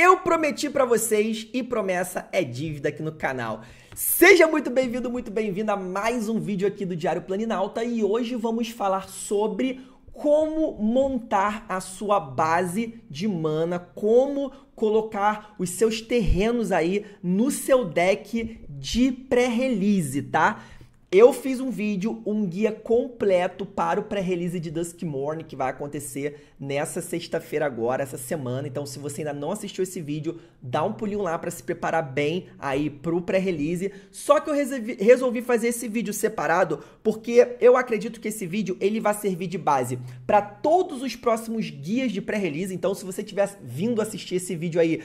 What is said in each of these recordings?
Eu prometi para vocês e promessa é dívida aqui no canal. Seja muito bem-vindo, muito bem-vinda a mais um vídeo aqui do Diário Planinalta e hoje vamos falar sobre como montar a sua base de mana, como colocar os seus terrenos aí no seu deck de pré-release, tá? Eu fiz um vídeo, um guia completo para o pré-release de Dusk Morning que vai acontecer nessa sexta-feira agora, essa semana. Então, se você ainda não assistiu esse vídeo, dá um pulinho lá para se preparar bem aí pro pré-release. Só que eu resolvi fazer esse vídeo separado porque eu acredito que esse vídeo ele vai servir de base para todos os próximos guias de pré-release. Então, se você tiver vindo assistir esse vídeo aí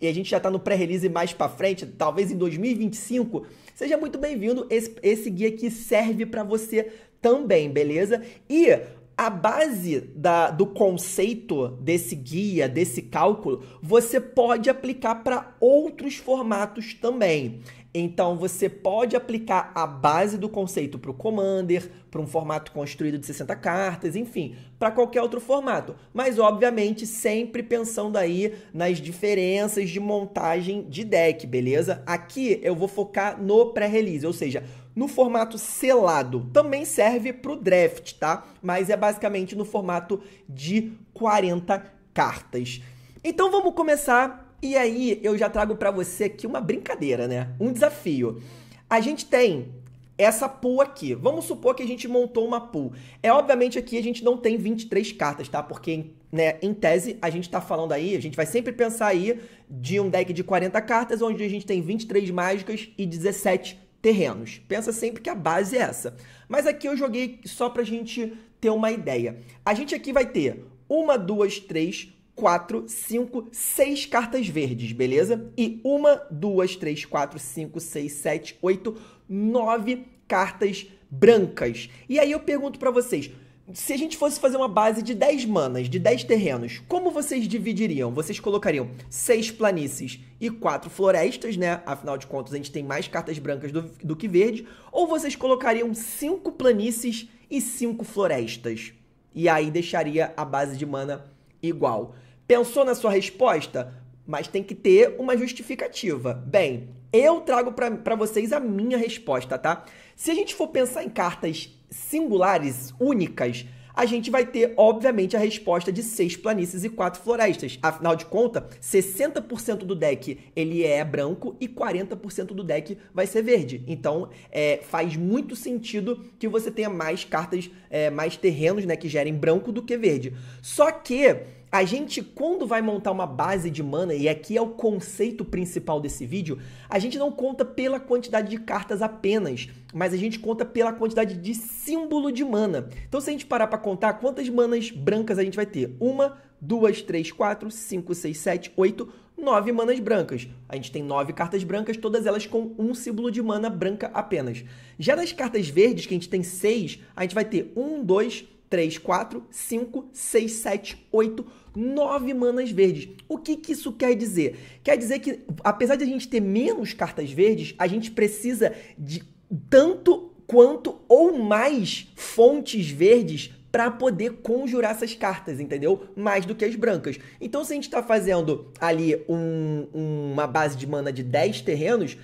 e a gente já está no pré-release mais para frente, talvez em 2025, seja muito bem-vindo esse, esse guia que serve para você também, beleza? E a base da, do conceito desse guia, desse cálculo, você pode aplicar para outros formatos também. Então você pode aplicar a base do conceito para o Commander, para um formato construído de 60 cartas, enfim, para qualquer outro formato. Mas obviamente sempre pensando aí nas diferenças de montagem de deck, beleza? Aqui eu vou focar no pré-release, ou seja, no formato selado. Também serve para o draft, tá? Mas é basicamente no formato de 40 cartas. Então vamos começar. E aí eu já trago para você aqui uma brincadeira, né? Um desafio. A gente tem essa pool aqui. Vamos supor que a gente montou uma pool. É obviamente aqui a gente não tem 23 cartas, tá? Porque né, em tese a gente tá falando aí, a gente vai sempre pensar aí de um deck de 40 cartas onde a gente tem 23 mágicas e 17 terrenos. Pensa sempre que a base é essa. Mas aqui eu joguei só para a gente ter uma ideia. A gente aqui vai ter uma, duas, três, quatro, cinco, seis cartas verdes, beleza? E uma, duas, três, quatro, cinco, seis, sete, oito, nove cartas brancas. E aí eu pergunto para vocês, se a gente fosse fazer uma base de 10 manas, de 10 terrenos, como vocês dividiriam? Vocês colocariam seis planícies e quatro florestas, né? Afinal de contas, a gente tem mais cartas brancas do, do que verde. Ou vocês colocariam cinco planícies e cinco florestas? E aí deixaria a base de mana igual. Pensou na sua resposta? Mas tem que ter uma justificativa. Bem, eu trago para vocês a minha resposta, tá? Se a gente for pensar em cartas singulares, únicas, a gente vai ter, obviamente, a resposta de seis planícies e quatro florestas. Afinal de contas, 60% do deck ele é branco e 40% do deck vai ser verde. Então, é, faz muito sentido que você tenha mais cartas, é, mais terrenos né, que gerem branco do que verde. Só que a gente, quando vai montar uma base de mana, e aqui é o conceito principal desse vídeo, a gente não conta pela quantidade de cartas apenas, mas a gente conta pela quantidade de símbolo de mana. Então, se a gente parar para contar quantas manas brancas a gente vai ter, uma, duas, três, quatro, cinco, seis, sete, oito, nove manas brancas. A gente tem nove cartas brancas, todas elas com um símbolo de mana branca apenas. Já nas cartas verdes, que a gente tem seis, a gente vai ter um, dois, 3, 4, 5, 6, 7, 8, 9 manas verdes. O que, que isso quer dizer? Quer dizer que, apesar de a gente ter menos cartas verdes, a gente precisa de tanto quanto ou mais fontes verdes para poder conjurar essas cartas, entendeu? Mais do que as brancas. Então, se a gente está fazendo ali um, uma base de mana de 10 terrenos,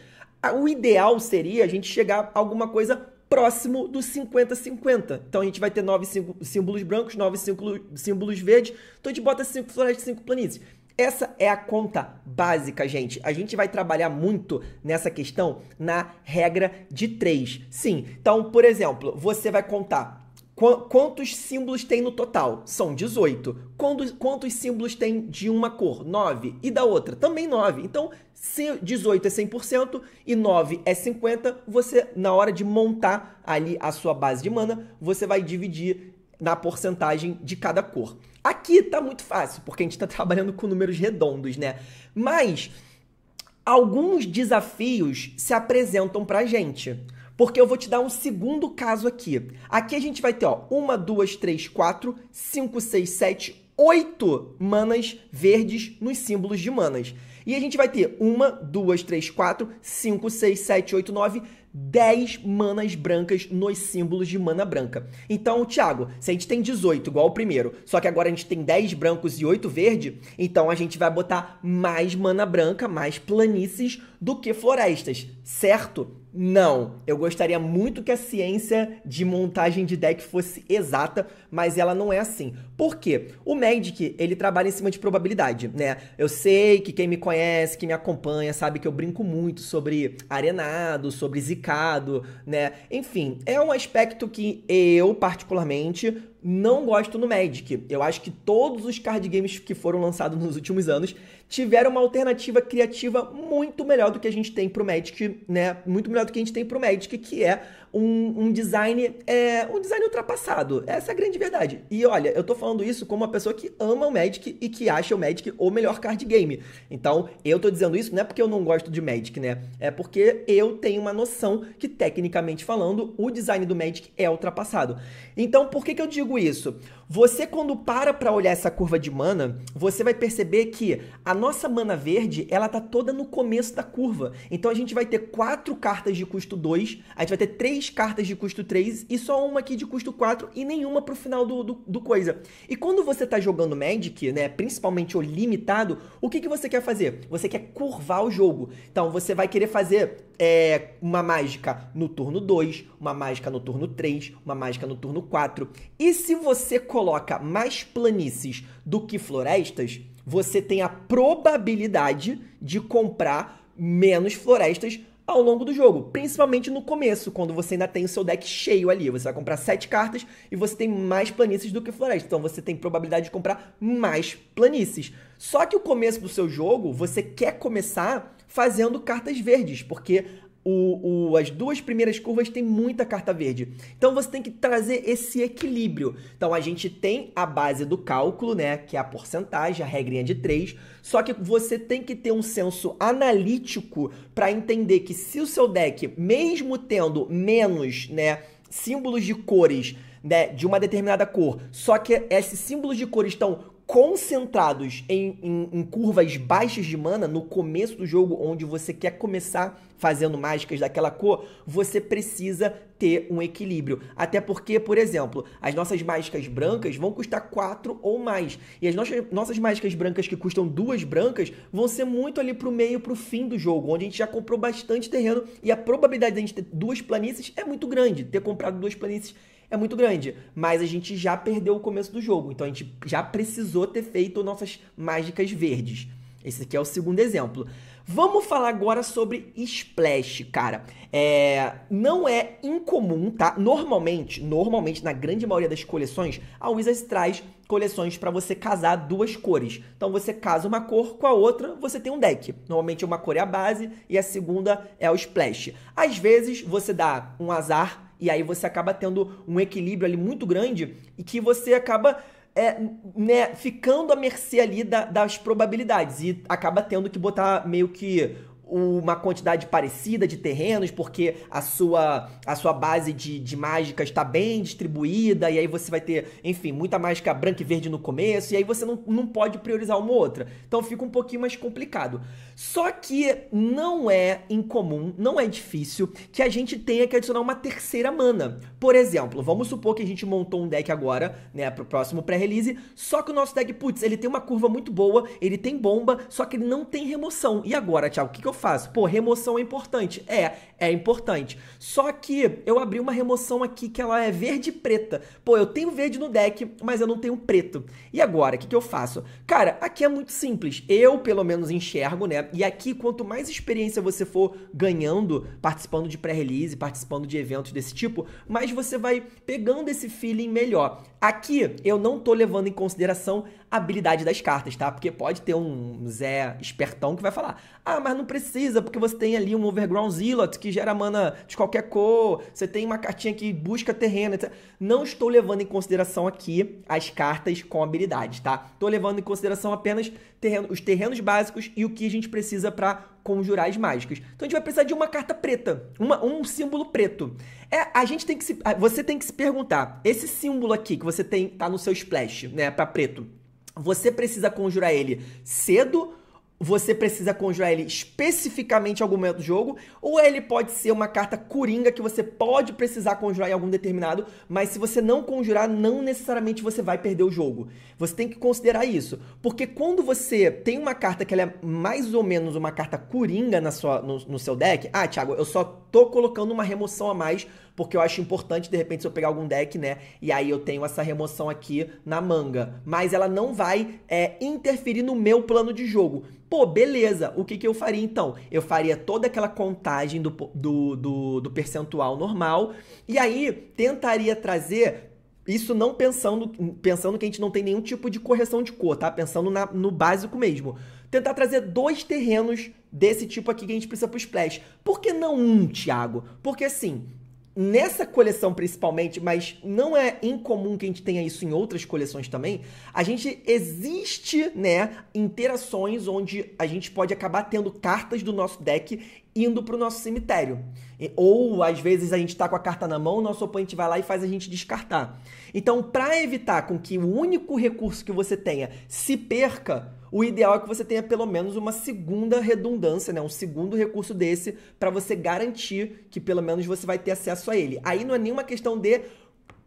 o ideal seria a gente chegar a alguma coisa próximo do 50-50. Então a gente vai ter nove símbolos brancos, nove símbolos verdes. Então a gente bota cinco florestas, cinco planícies. Essa é a conta básica, gente. A gente vai trabalhar muito nessa questão na regra de três. Sim, então, por exemplo, você vai contar Quantos símbolos tem no total? São 18. Quantos, símbolos tem de uma cor? 9. E da outra? Também 9. Então, se 18 é 100% e 9 é 50%, você, na hora de montar ali a sua base de mana, você vai dividir na porcentagem de cada cor. Aqui tá muito fácil, porque a gente tá trabalhando com números redondos, né? Mas alguns desafios se apresentam pra gente. Porque eu vou te dar um segundo caso aqui. Aqui a gente vai ter, ó, 1, 2, 3, 4, 5, 6, 7, oito manas verdes nos símbolos de manas. E a gente vai ter uma, duas, três, quatro, cinco, seis, sete, oito, nove, dez manas brancas nos símbolos de mana branca. Então, Thiago, se a gente tem 18, igual o primeiro, só que agora a gente tem 10 brancos e 8 verde, então a gente vai botar mais mana branca, mais planícies do que florestas, certo? Não, eu gostaria muito que a ciência de montagem de deck fosse exata, mas ela não é assim. Por quê? O Magic, ele trabalha em cima de probabilidade, né? Eu sei que quem me conhece, que me acompanha, sabe que eu brinco muito sobre arenado, sobre zicado, né? Enfim, é um aspecto que eu, particularmente, não gosto no Magic. Eu acho que todos os card games que foram lançados nos últimos anos tiveram uma alternativa criativa muito melhor do que a gente tem pro Magic, né? Muito melhor do que a gente tem pro Magic, que é um, um design é, um design ultrapassado. Essa é a grande verdade. E olha, eu tô falando isso como uma pessoa que ama o Magic e que acha o Magic o melhor card game. Então, eu tô dizendo isso não é porque eu não gosto de Magic, né? É porque eu tenho uma noção que, tecnicamente falando, o design do Magic é ultrapassado. Então, por que, que eu digo isso? Você, quando para para olhar essa curva de mana, você vai perceber que a nossa mana verde, ela tá toda no começo da curva. Então a gente vai ter quatro cartas de custo 2, a gente vai ter três cartas de custo 3 e só uma aqui de custo 4 e nenhuma pro final do, do, do coisa. E quando você tá jogando Magic, né, principalmente o limitado, o que, que você quer fazer? Você quer curvar o jogo. Então você vai querer fazer é, uma mágica no turno 2, uma mágica no turno 3, uma mágica no turno 4. E se você coloca mais planícies do que florestas, você tem a probabilidade de comprar menos florestas ao longo do jogo, principalmente no começo, quando você ainda tem o seu deck cheio ali. Você vai comprar sete cartas e você tem mais planícies do que florestas, então você tem probabilidade de comprar mais planícies. Só que o começo do seu jogo, você quer começar fazendo cartas verdes, porque o, o, as duas primeiras curvas têm muita carta verde. Então você tem que trazer esse equilíbrio. Então a gente tem a base do cálculo, né, que é a porcentagem, a regrinha de 3, só que você tem que ter um senso analítico para entender que se o seu deck, mesmo tendo menos, né, símbolos de cores, né, de uma determinada cor, só que esses símbolos de cores estão concentrados em, em, em, curvas baixas de mana no começo do jogo, onde você quer começar fazendo mágicas daquela cor, você precisa ter um equilíbrio. Até porque, por exemplo, as nossas mágicas brancas vão custar 4 ou mais. E as nossas, nossas mágicas brancas que custam duas brancas vão ser muito ali pro meio, pro fim do jogo, onde a gente já comprou bastante terreno e a probabilidade de a gente ter duas planícies é muito grande. Ter comprado duas planícies é muito grande, mas a gente já perdeu o começo do jogo, então a gente já precisou ter feito nossas mágicas verdes. Esse aqui é o segundo exemplo. Vamos falar agora sobre splash, cara. É, não é incomum, tá? Normalmente, normalmente na grande maioria das coleções, a Wizards traz coleções para você casar duas cores. Então você casa uma cor com a outra, você tem um deck. Normalmente uma cor é a base e a segunda é o splash. Às vezes você dá um azar e aí você acaba tendo um equilíbrio ali muito grande e que você acaba é, né, ficando à mercê ali da, das probabilidades e acaba tendo que botar meio que uma quantidade parecida de terrenos, porque a sua, a sua base de, de mágica está bem distribuída, e aí você vai ter, enfim, muita mágica branca e verde no começo, e aí você não, não pode priorizar uma outra. Então fica um pouquinho mais complicado. Só que não é incomum, não é difícil que a gente tenha que adicionar uma terceira mana. Por exemplo, vamos supor que a gente montou um deck agora, né, pro próximo pré-release, só que o nosso deck, putz, ele tem uma curva muito boa, ele tem bomba, só que ele não tem remoção. E agora, Thiago, o que, que eu faço? Pô, remoção é importante. É, é importante. Só que eu abri uma remoção aqui que ela é verde e preta. Pô, eu tenho verde no deck, mas eu não tenho preto. E agora, o que, que eu faço? Cara, aqui é muito simples. Eu, pelo menos, enxergo, né? E aqui, quanto mais experiência você for ganhando, participando de pré-release, participando de eventos desse tipo, mais você vai pegando esse feeling melhor. Aqui, eu não tô levando em consideração habilidade das cartas, tá? Porque pode ter um Zé espertão que vai falar: ah, mas não precisa, porque você tem ali um Overground Zealot que gera mana de qualquer cor, você tem uma cartinha que busca terreno, etc. Não estou levando em consideração aqui as cartas com habilidades, tá? Estou levando em consideração apenas terreno, os terrenos básicos e o que a gente precisa para conjurar as mágicas. Então a gente vai precisar de uma carta preta, uma, um símbolo preto. É, a gente tem que se, você tem que se perguntar, esse símbolo aqui que você tem tá no seu splash, né, para preto. Você precisa conjurar ele cedo, você precisa conjurar ele especificamente em algum momento do jogo, ou ele pode ser uma carta coringa que você pode precisar conjurar em algum determinado, mas se você não conjurar, não necessariamente você vai perder o jogo. Você tem que considerar isso, porque quando você tem uma carta que é mais ou menos uma carta coringa na sua, no, no seu deck, ah, Thiago, eu só tô colocando uma remoção a mais porque eu acho importante, de repente, se eu pegar algum deck, né? E aí eu tenho essa remoção aqui na manga. Mas ela não vai é, interferir no meu plano de jogo. Pô, beleza, o que, que eu faria então? Eu faria toda aquela contagem do, do, do, do percentual normal e aí tentaria trazer isso não pensando, pensando que a gente não tem nenhum tipo de correção de cor, tá? Pensando na, no básico mesmo. Tentar trazer dois terrenos desse tipo aqui que a gente precisa pro splash. Por que não um, Thiago? Porque assim, nessa coleção principalmente, mas não é incomum que a gente tenha isso em outras coleções também, a gente existe, né, interações onde a gente pode acabar tendo cartas do nosso deck indo para o nosso cemitério. Ou às vezes a gente está com a carta na mão, o nosso oponente vai lá e faz a gente descartar. Então, para evitar com que o único recurso que você tenha se perca, o ideal é que você tenha pelo menos uma segunda redundância, né? um segundo recurso desse, para você garantir que pelo menos você vai ter acesso a ele. Aí não é nenhuma questão de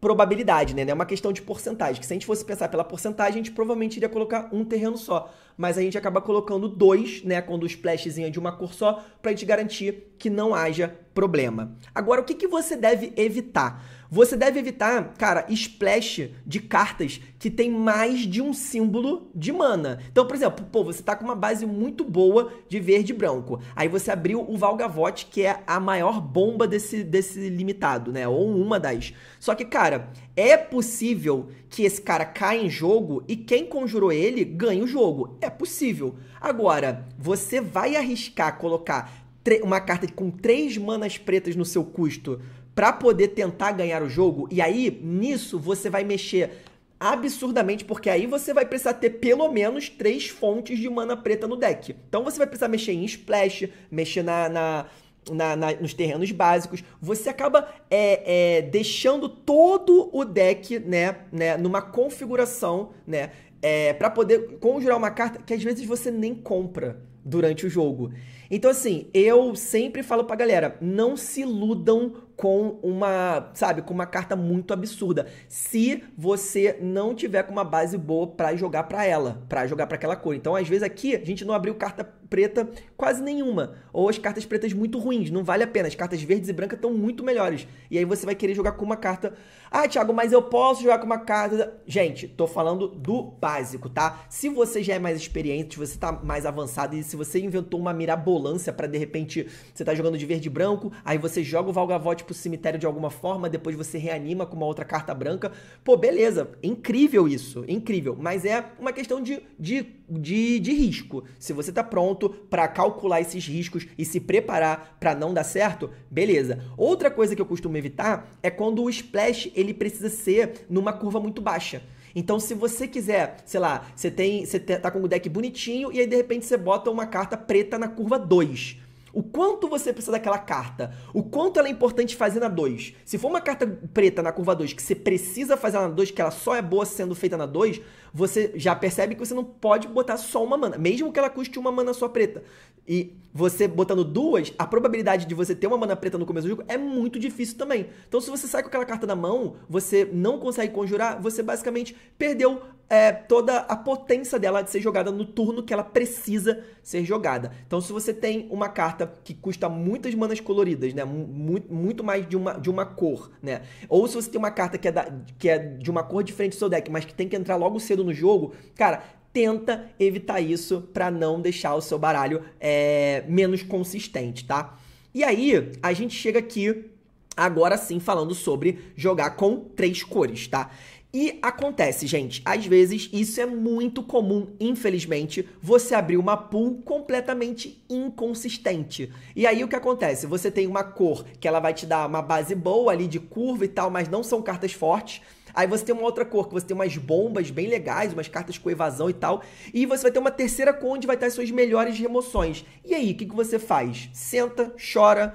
probabilidade, né? É uma questão de porcentagem. Que se a gente fosse pensar pela porcentagem, a gente provavelmente iria colocar um terreno só. Mas a gente acaba colocando dois, né? Quando o splashzinho é de uma cor só, pra gente garantir que não haja problema. Agora, o que, que você deve evitar? Você deve evitar, cara, splash de cartas que tem mais de um símbolo de mana. Então, por exemplo, pô, você tá com uma base muito boa de verde e branco. Aí você abriu o Valgavote, que é a maior bomba desse, desse limitado, né? Ou uma das. Só que, cara, é possível que esse cara caia em jogo e quem conjurou ele ganhe o jogo. É possível. Agora, você vai arriscar colocar uma carta com três manas pretas no seu custo para poder tentar ganhar o jogo. E aí, nisso, você vai mexer absurdamente, porque aí você vai precisar ter pelo menos três fontes de mana preta no deck. Então você vai precisar mexer em splash, mexer na, na, na, na nos terrenos básicos. Você acaba é, é, deixando todo o deck né, né, numa configuração né, é, para poder conjurar uma carta que às vezes você nem compra durante o jogo. Então assim, eu sempre falo pra galera, não se iludam com uma, sabe, com uma carta muito absurda. Se você não tiver com uma base boa para jogar para ela, para jogar para aquela cor. Então, às vezes aqui a gente não abriu carta preta quase nenhuma. Ou as cartas pretas muito ruins, não vale a pena. As cartas verdes e brancas estão muito melhores. E aí você vai querer jogar com uma carta. Ah, Thiago, mas eu posso jogar com uma carta. Gente, tô falando do básico, tá? Se você já é mais experiente, se você tá mais avançado e se você inventou uma mirabolância para de repente você tá jogando de verde e branco, aí você joga o Valgavote pro cemitério de alguma forma, depois você reanima com uma outra carta branca. Pô, beleza, incrível isso, incrível. Mas é uma questão de, de, de, de risco. Se você tá pronto, pronto para calcular esses riscos e se preparar para não dar certo, beleza. Outra coisa que eu costumo evitar é quando o splash ele precisa ser numa curva muito baixa. Então, se você quiser, sei lá, você tem, você tá com o deck bonitinho e aí de repente você bota uma carta preta na curva 2 o quanto você precisa daquela carta? O quanto ela é importante fazer na 2? Se for uma carta preta na curva 2 que você precisa fazer na 2, que ela só é boa sendo feita na 2, você já percebe que você não pode botar só uma mana, mesmo que ela custe uma mana só preta. E você botando duas, a probabilidade de você ter uma mana preta no começo do jogo é muito difícil também. Então, se você sai com aquela carta na mão, você não consegue conjurar, você basicamente perdeu é, toda a potência dela de ser jogada no turno que ela precisa ser jogada. Então, se você tem uma carta que custa muitas manas coloridas, né? Muito, muito mais de uma, de uma cor, né? Ou se você tem uma carta que é, da, que é de uma cor diferente do seu deck, mas que tem que entrar logo cedo no jogo, cara, tenta evitar isso para não deixar o seu baralho é, menos consistente, tá? E aí, a gente chega aqui agora sim falando sobre jogar com três cores, tá? E acontece, gente, às vezes isso é muito comum, infelizmente, você abrir uma pool completamente inconsistente. E aí o que acontece? Você tem uma cor que ela vai te dar uma base boa ali de curva e tal, mas não são cartas fortes. Aí você tem uma outra cor, que você tem umas bombas bem legais, umas cartas com evasão e tal. E você vai ter uma terceira cor onde vai estar as suas melhores remoções. E aí, o que, que você faz? Senta, chora,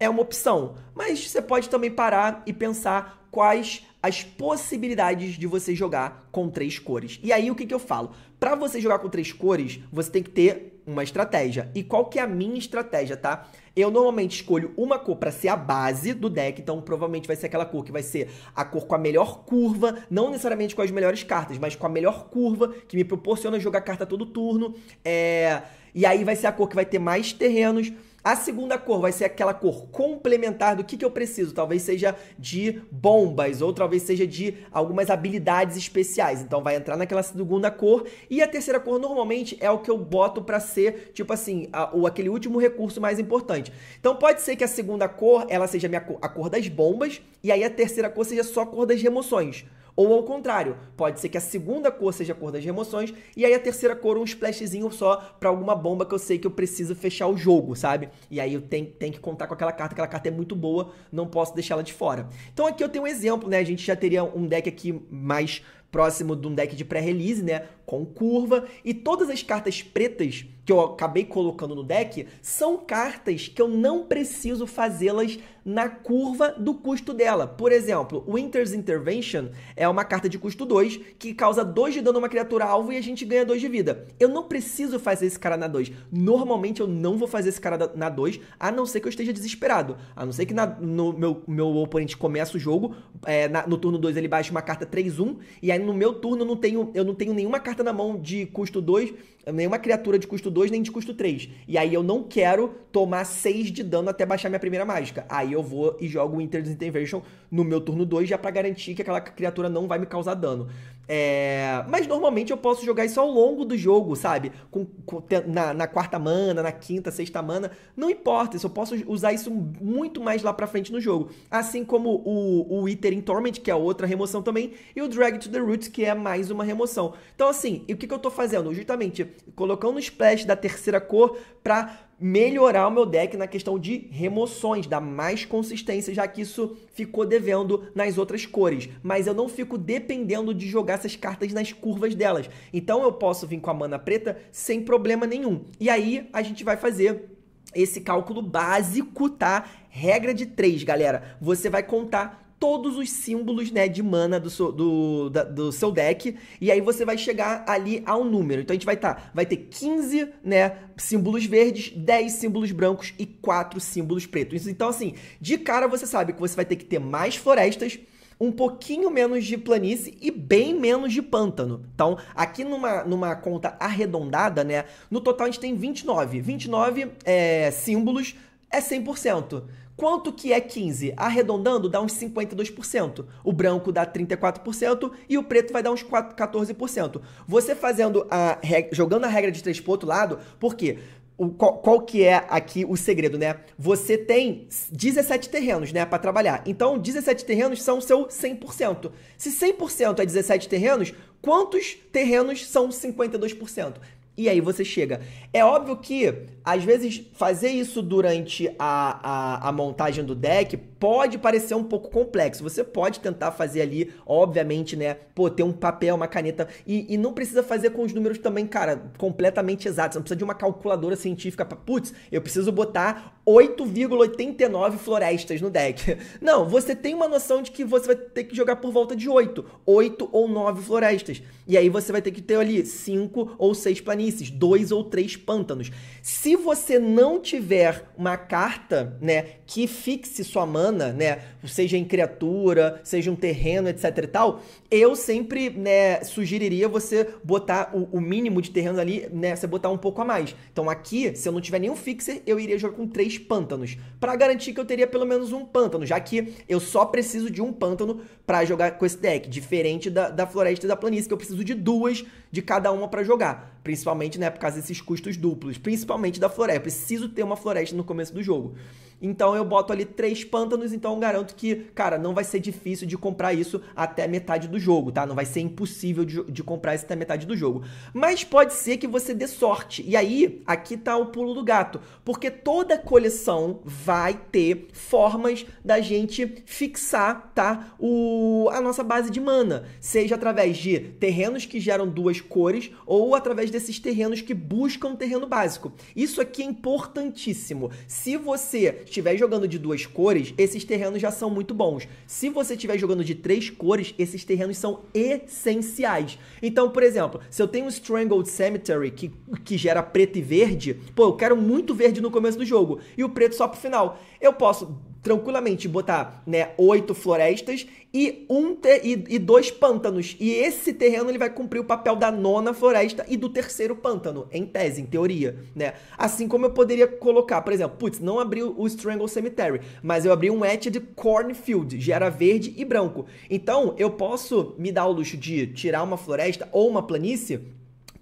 é uma opção. Mas você pode também parar e pensar quais as possibilidades de você jogar com três cores. E aí o que, que eu falo? Para você jogar com três cores, você tem que ter uma estratégia. E qual que é a minha estratégia, tá? Eu normalmente escolho uma cor para ser a base do deck, então provavelmente vai ser aquela cor que vai ser a cor com a melhor curva, não necessariamente com as melhores cartas, mas com a melhor curva que me proporciona jogar carta todo turno. É... E aí vai ser a cor que vai ter mais terrenos. A segunda cor vai ser aquela cor complementar do que, que eu preciso. Talvez seja de bombas ou talvez seja de algumas habilidades especiais. Então vai entrar naquela segunda cor. E a terceira cor normalmente é o que eu boto para ser, tipo assim, a, ou aquele último recurso mais importante. Então pode ser que a segunda cor ela seja a, cor, a cor das bombas e aí a terceira cor seja só a cor das remoções. Ou ao contrário, pode ser que a segunda cor seja a cor das remoções e aí a terceira cor um splashzinho só para alguma bomba que eu sei que eu preciso fechar o jogo, sabe? E aí eu tenho, tenho que contar com aquela carta, aquela carta é muito boa, não posso deixar ela de fora. Então aqui eu tenho um exemplo, né? A gente já teria um deck aqui mais próximo de um deck de pré-release, né? Com curva. E todas as cartas pretas que eu acabei colocando no deck são cartas que eu não preciso fazê-las na curva do custo dela. Por exemplo, Winter's Intervention é uma carta de custo 2 que causa 2 de dano a uma criatura alvo e a gente ganha 2 de vida. Eu não preciso fazer esse cara na 2. Normalmente eu não vou fazer esse cara na 2, a não ser que eu esteja desesperado. A não ser que na, no meu, meu oponente comece o jogo, é, na, no turno 2 ele baixe uma carta 3-1 e aí no meu turno eu não tenho, eu não tenho nenhuma carta na mão de custo 2 nenhuma criatura de custo 2 nem de custo 3. E aí eu não quero tomar 6 de dano até baixar minha primeira mágica. Aí eu vou e jogo o Inter's Intervention no meu turno 2, já para garantir que aquela criatura não vai me causar dano. É... Mas normalmente eu posso jogar isso ao longo do jogo, sabe? Com, com na, na, quarta mana, na quinta, sexta mana. Não importa, eu posso usar isso muito mais lá pra frente no jogo. Assim como o, o Iter in Torment, que é outra remoção também, e o Drag to the Roots, que é mais uma remoção. Então, assim, o que, que eu tô fazendo? Justamente colocando o splash da terceira cor pra melhorar o meu deck na questão de remoções, dar mais consistência, já que isso ficou devendo nas outras cores. Mas eu não fico dependendo de jogar essas cartas nas curvas delas. Então eu posso vir com a mana preta sem problema nenhum. E aí a gente vai fazer esse cálculo básico, tá? Regra de três, galera. Você vai contar todos os símbolos né, de mana do seu, do, da, do seu deck. E aí você vai chegar ali ao número. Então a gente vai, tá, vai ter 15 né, símbolos verdes, 10 símbolos brancos e 4 símbolos pretos. Então, assim, de cara você sabe que você vai ter que ter mais florestas um pouquinho menos de planície e bem menos de pântano. Então, aqui numa, numa conta arredondada, né? No total a gente tem 29. 29 é, símbolos é 100%. Quanto que é 15? Arredondando dá uns 52%, o branco dá 34% e o preto vai dar uns 4, 14%. Você fazendo a jogando a regra de três pro outro lado, por quê? O, qual, qual, que é aqui o segredo, né? Você tem 17 terrenos, né, para trabalhar. Então, 17 terrenos são o seu 100%. Se 100% é 17 terrenos, quantos terrenos são 52%? E aí você chega. É óbvio que, às vezes, fazer isso durante a, a, a montagem do deck pode parecer um pouco complexo. Você pode tentar fazer ali, obviamente, né? Pô, ter um papel, uma caneta. E, e não precisa fazer com os números também, cara, completamente exatos. Não precisa de uma calculadora científica pra. putz, eu preciso botar 8,89 florestas no deck. Não, você tem uma noção de que você vai ter que jogar por volta de 8, 8 ou 9 florestas. E aí você vai ter que ter ali 5 ou 6 planícies, 2 ou 3 pântanos. Se você não tiver uma carta, né, que fixe sua mana, humana, né? Seja em criatura, seja um terreno, etc e tal, eu sempre, né, sugeriria você botar o, o mínimo de terreno ali, né, você botar um pouco a mais. Então aqui, se eu não tiver nenhum fixer, eu iria jogar com três pântanos, para garantir que eu teria pelo menos um pântano, já que eu só preciso de um pântano para jogar com esse deck, diferente da, da floresta e da planície, que eu preciso de duas de cada uma para jogar, principalmente, né, por causa desses custos duplos, principalmente da floresta. Eu preciso ter uma floresta no começo do jogo. Então eu boto ali três pântanos, então eu garanto que, cara, não vai ser difícil de comprar isso até metade do jogo, tá? Não vai ser impossível de, de comprar isso até metade do jogo. Mas pode ser que você dê sorte. E aí, aqui tá o pulo do gato. Porque toda coleção vai ter formas da gente fixar, tá? O, a nossa base de mana. Seja através de terrenos que geram duas cores ou através desses terrenos que buscam terreno básico. Isso aqui é importantíssimo. Se você estiver jogando de duas cores, esses terrenos já são muito bons. Se você estiver jogando de três cores, esses terrenos são essenciais. Então, por exemplo, se eu tenho um Strangled Cemetery que, que gera preto e verde, pô, eu quero muito verde no começo do jogo e o preto só pro final. Eu posso tranquilamente botar, né, oito florestas e um e, e, dois pântanos. E esse terreno ele vai cumprir o papel da nona floresta e do terceiro pântano, em tese, em teoria, né? Assim como eu poderia colocar, por exemplo, putz, não abri o Strangle Cemetery, mas eu abri um etched de Cornfield, gera verde e branco. Então, eu posso me dar o luxo de tirar uma floresta ou uma planície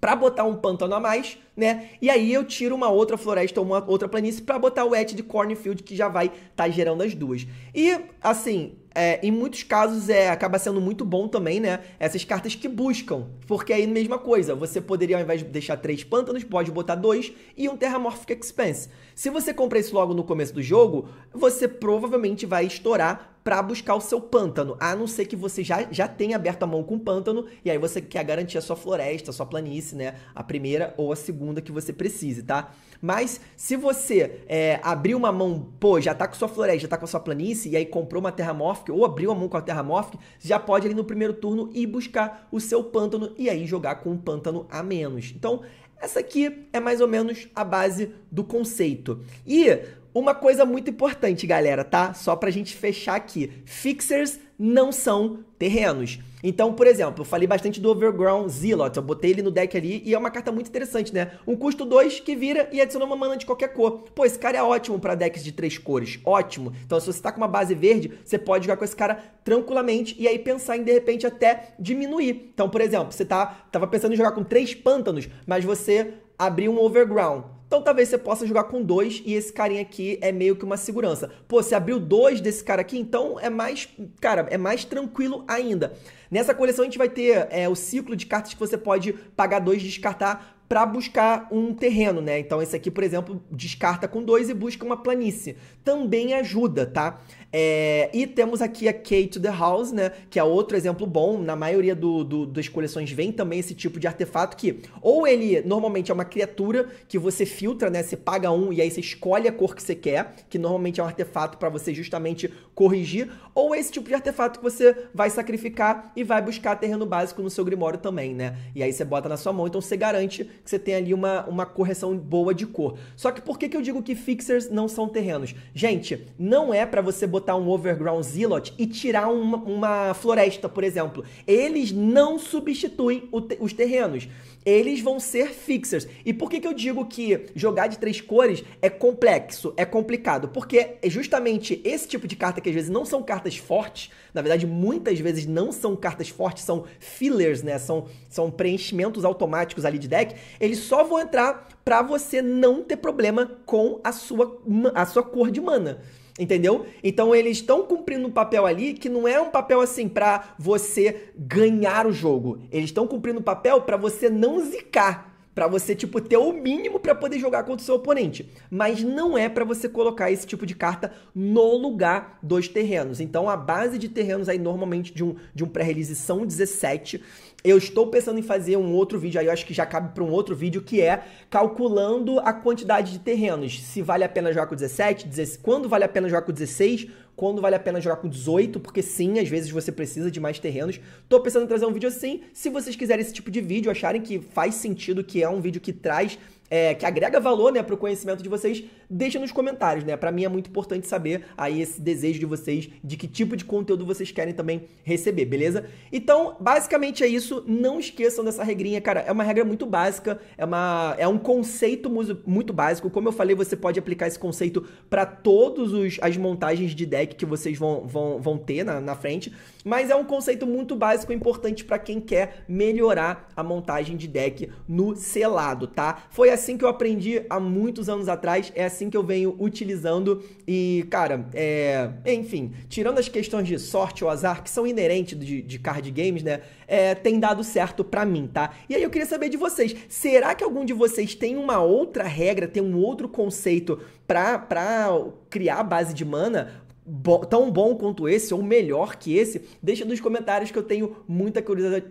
para botar um pântano a mais, né? E aí eu tiro uma outra floresta ou uma outra planície para botar o et de Cornfield, que já vai estar tá gerando as duas. E, assim, é, em muitos casos é acaba sendo muito bom também, né? Essas cartas que buscam. Porque aí, mesma coisa, você poderia, ao invés de deixar três pântanos, pode botar dois e um Terramorphic expense. Se você compra isso logo no começo do jogo, você provavelmente vai estourar para buscar o seu pântano, a não ser que você já, já tenha aberto a mão com o pântano e aí você quer garantir a sua floresta, a sua planície, né? A primeira ou a segunda que você precise, tá? Mas se você é, uma mão, pô, já tá com sua floresta, já tá com a sua planície e aí comprou uma terra mórfica ou abriu a mão com a terra mórfica, já pode ali no primeiro turno ir buscar o seu pântano e aí jogar com um pântano a menos. Então, essa aqui é mais ou menos a base do conceito. E uma coisa muito importante, galera, tá? Só pra gente fechar aqui. Fixers não são terrenos. Então, por exemplo, eu falei bastante do Overground Zealot, eu botei ele no deck ali e é uma carta muito interessante, né? Um custo 2 que vira e adiciona uma mana de qualquer cor. Pô, esse cara é ótimo para decks de três cores, ótimo. Então, se você tá com uma base verde, você pode jogar com esse cara tranquilamente e aí pensar em, de repente, até diminuir. Então, por exemplo, você tá, tava pensando em jogar com três pântanos, mas você abriu um Overground então talvez você possa jogar com dois e esse carinha aqui é meio que uma segurança. Pô, você abriu dois desse cara aqui, então é mais, cara, é mais tranquilo ainda. Nessa coleção a gente vai ter é, o ciclo de cartas que você pode pagar dois e descartar para buscar um terreno, né? Então esse aqui, por exemplo, descarta com dois e busca uma planície. Também ajuda, tá? É, e temos aqui a Kate to the House, né? Que é outro exemplo bom. Na maioria do, do, das coleções vem também esse tipo de artefato que, ou ele normalmente é uma criatura que você filtra, né? Você paga um e aí você escolhe a cor que você quer, que normalmente é um artefato para você justamente corrigir, ou é esse tipo de artefato que você vai sacrificar e vai buscar terreno básico no seu Grimório também, né? E aí você bota na sua mão, então você garante que você tem ali uma, uma correção boa de cor. Só que por que, que eu digo que fixers não são terrenos? Gente, não é para você botar botar um overground zealot e tirar uma, uma floresta, por exemplo. Eles não substituem te os terrenos. Eles vão ser fixers. E por que, que eu digo que jogar de três cores é complexo, é complicado? Porque é justamente esse tipo de carta, que às vezes não são cartas fortes, na verdade, muitas vezes não são cartas fortes, são fillers, né? São, são preenchimentos automáticos ali de deck. Eles só vão entrar para você não ter problema com a sua, a sua cor de mana. Entendeu? Então eles estão cumprindo um papel ali que não é um papel assim para você ganhar o jogo. Eles estão cumprindo um papel para você não zicar, para você tipo ter o mínimo para poder jogar contra o seu oponente, mas não é para você colocar esse tipo de carta no lugar dos terrenos. Então a base de terrenos aí normalmente de um de um pré-release são 17 eu estou pensando em fazer um outro vídeo, aí eu acho que já cabe para um outro vídeo, que é calculando a quantidade de terrenos. Se vale a pena jogar com 17, 16, quando vale a pena jogar com 16, quando vale a pena jogar com 18, porque sim, às vezes você precisa de mais terrenos. Tô pensando em trazer um vídeo assim. Se vocês quiserem esse tipo de vídeo, acharem que faz sentido, que é um vídeo que traz é, que agrega valor, né, para o conhecimento de vocês, deixa nos comentários, né? Para mim é muito importante saber aí esse desejo de vocês de que tipo de conteúdo vocês querem também receber, beleza? Então, basicamente é isso. Não esqueçam dessa regrinha, cara. É uma regra muito básica, é uma é um conceito muito básico. Como eu falei, você pode aplicar esse conceito para todos os as montagens de deck que vocês vão vão, vão ter na, na frente, mas é um conceito muito básico importante para quem quer melhorar a montagem de deck no selado, tá? Foi assim assim que eu aprendi há muitos anos atrás, é assim que eu venho utilizando e, cara, é... enfim, tirando as questões de sorte ou azar, que são inerentes de, de card games, né, é, tem dado certo para mim, tá? E aí eu queria saber de vocês, será que algum de vocês tem uma outra regra, tem um outro conceito pra, pra criar a base de mana? Bo tão bom quanto esse, ou melhor que esse, deixa nos comentários que eu tenho muita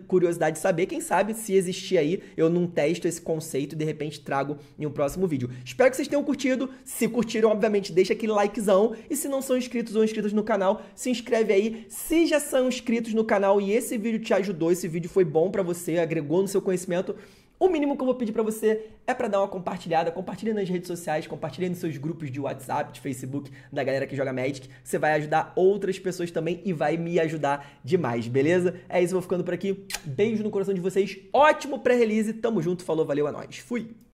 curiosidade de saber. Quem sabe se existir aí, eu não testo esse conceito e de repente trago em um próximo vídeo. Espero que vocês tenham curtido. Se curtiram, obviamente, deixa aquele likezão. E se não são inscritos ou inscritas no canal, se inscreve aí. Se já são inscritos no canal e esse vídeo te ajudou, esse vídeo foi bom para você, agregou no seu conhecimento, o mínimo que eu vou pedir para você é para dar uma compartilhada, compartilha nas redes sociais, compartilha nos seus grupos de WhatsApp, de Facebook, da galera que joga Magic. Você vai ajudar outras pessoas também e vai me ajudar demais, beleza? É isso, vou ficando por aqui. Beijo no coração de vocês. Ótimo pré-release. Tamo junto, falou, valeu, a é nós. Fui.